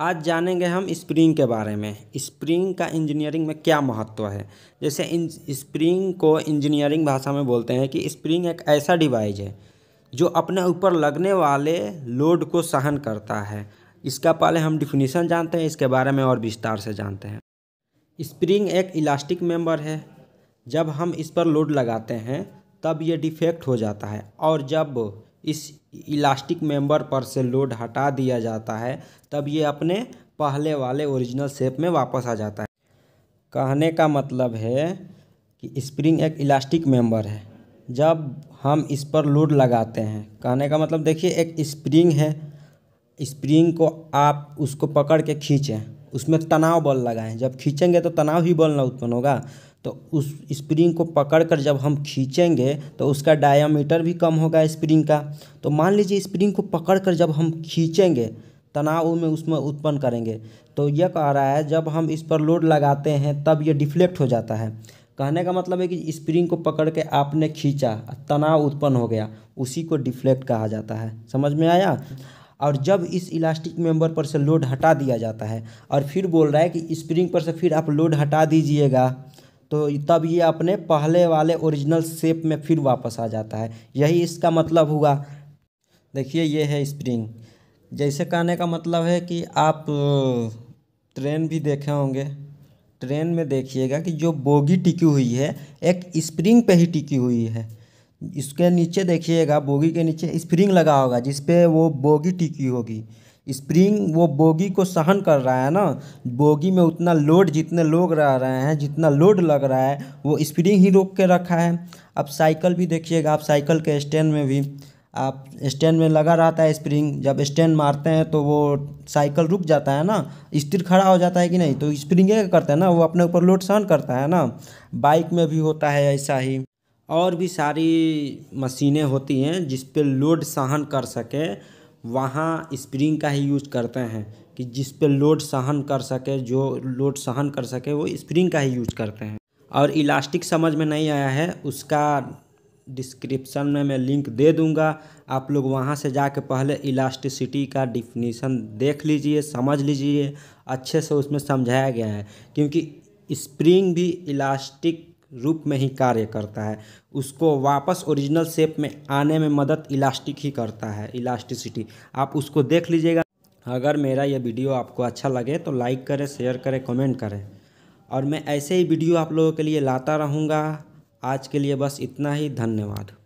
आज जानेंगे हम स्प्रिंग के बारे में स्प्रिंग का इंजीनियरिंग में क्या महत्व है जैसे स्प्रिंग को इंजीनियरिंग भाषा में बोलते हैं कि स्प्रिंग एक ऐसा डिवाइस है जो अपने ऊपर लगने वाले लोड को सहन करता है इसका पहले हम डिफिनीसन जानते हैं इसके बारे में और विस्तार से जानते हैं स्प्रिंग एक इलास्टिक मेम्बर है जब हम इस पर लोड लगाते हैं तब ये डिफेक्ट हो जाता है और जब इस इलास्टिक मेंबर पर से लोड हटा दिया जाता है तब ये अपने पहले वाले ओरिजिनल शेप में वापस आ जाता है कहने का मतलब है कि स्प्रिंग एक इलास्टिक मेंबर है जब हम इस पर लोड लगाते हैं कहने का मतलब देखिए एक स्प्रिंग है स्प्रिंग को आप उसको पकड़ के खींचें उसमें तनाव बल लगाएं जब खींचेंगे तो तनाव ही बल ना उत्पन्न होगा तो उस स्प्रिंग को पकड़ कर जब हम खींचेंगे तो उसका डायामीटर भी कम होगा स्प्रिंग का तो मान लीजिए स्प्रिंग को पकड़ कर जब हम खींचेंगे तनाव में उसमें उत्पन्न करेंगे तो यह कह रहा है जब हम इस पर लोड लगाते हैं तब यह डिफ्लेक्ट हो जाता है कहने का मतलब है कि स्प्रिंग को पकड़ के आपने खींचा तनाव उत्पन्न हो गया उसी को डिफ्लेक्ट कहा जाता है समझ में आया और जब इस इलास्टिक मेंबर पर से लोड हटा दिया जाता है और फिर बोल रहा है कि स्प्रिंग पर से फिर आप लोड हटा दीजिएगा तो तब ये अपने पहले वाले ओरिजिनल शेप में फिर वापस आ जाता है यही इसका मतलब हुआ देखिए ये है स्प्रिंग जैसे कहने का मतलब है कि आप ट्रेन भी देखे होंगे ट्रेन में देखिएगा कि जो बोगी टिकी हुई है एक स्प्रिंग पे ही टिकी हुई है इसके नीचे देखिएगा बोगी के नीचे स्प्रिंग लगा होगा जिसपे वो बोगी टिकी होगी स्प्रिंग वो बोगी को सहन कर रहा है ना बोगी में उतना लोड जितने लोग रह रहे हैं जितना लोड लग रहा है वो स्प्रिंग ही रोक के रखा है अब साइकिल भी देखिएगा आप साइकिल के स्टैंड में भी आप स्टैंड में लगा रहता है स्प्रिंग जब स्टैंड मारते हैं तो वो साइकिल रुक जाता है ना स्थिर खड़ा हो जाता है कि नहीं तो स्प्रिंग करता करते हैं ना वो अपने ऊपर लोड सहन करता है ना बाइक में भी होता है ऐसा ही और भी सारी मशीनें होती हैं जिस पर लोड सहन कर सके वहाँ स्प्रिंग का ही यूज करते हैं कि जिस पे लोड सहन कर सके जो लोड सहन कर सके वो स्प्रिंग का ही यूज करते हैं और इलास्टिक समझ में नहीं आया है उसका डिस्क्रिप्शन में मैं लिंक दे दूंगा आप लोग वहाँ से जाके पहले इलास्टिसिटी का डिफिनीसन देख लीजिए समझ लीजिए अच्छे से उसमें समझाया गया है क्योंकि स्प्रिंग भी इलास्टिक रूप में ही कार्य करता है उसको वापस ओरिजिनल शेप में आने में मदद इलास्टिक ही करता है इलास्टिसिटी आप उसको देख लीजिएगा अगर मेरा यह वीडियो आपको अच्छा लगे तो लाइक करें शेयर करें कमेंट करें और मैं ऐसे ही वीडियो आप लोगों के लिए लाता रहूँगा आज के लिए बस इतना ही धन्यवाद